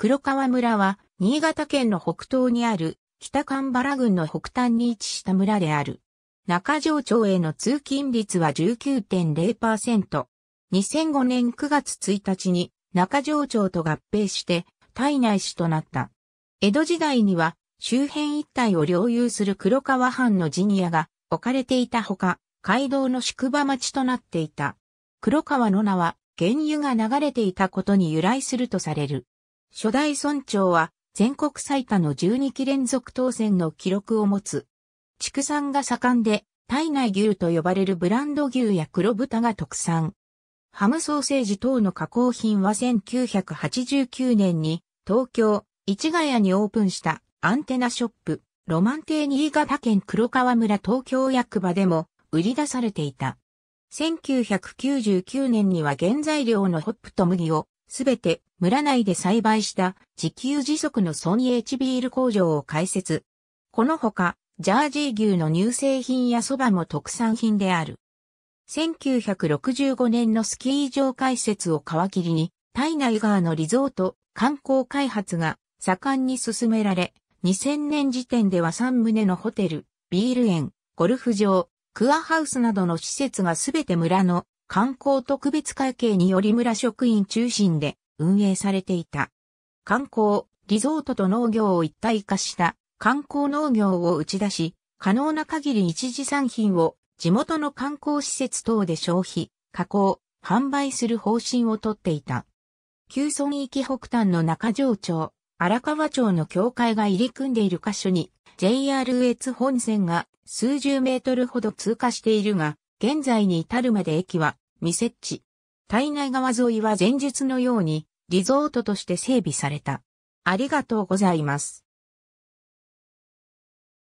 黒川村は、新潟県の北東にある、北神原郡の北端に位置した村である。中条町への通勤率は19.0%。2005年9月1日に中条町と合併して体内市となった。江戸時代には周辺一帯を領有する黒川藩のジニアが置かれていたほか、街道の宿場町となっていた。黒川の名は、原油が流れていたことに由来するとされる。初代村長は全国最多の12期連続当選の記録を持つ。畜産が盛んで、体内牛と呼ばれるブランド牛や黒豚が特産。ハムソーセージ等の加工品は1989年に東京、市ヶ谷にオープンしたアンテナショップ、ロマン亭新潟県黒川村東京役場でも売り出されていた。1999年には原材料のホップと麦をすべて村内で栽培した自給自足のソニエチビール工場を開設。このほか、ジャージー牛の乳製品や蕎麦も特産品である。1965年のスキー場開設を皮切りに、体内側のリゾート、観光開発が盛んに進められ、2000年時点では3棟のホテル、ビール園、ゴルフ場、クアハウスなどの施設がすべて村の観光特別会計により村職員中心で運営されていた。観光、リゾートと農業を一体化した観光農業を打ち出し、可能な限り一次産品を地元の観光施設等で消費、加工、販売する方針をとっていた。旧村域北端の中条町、荒川町の境界が入り組んでいる箇所に JR 越本線が数十メートルほど通過しているが、現在に至るまで駅は未設置。体内川沿いは前述のようにリゾートとして整備された。ありがとうございます。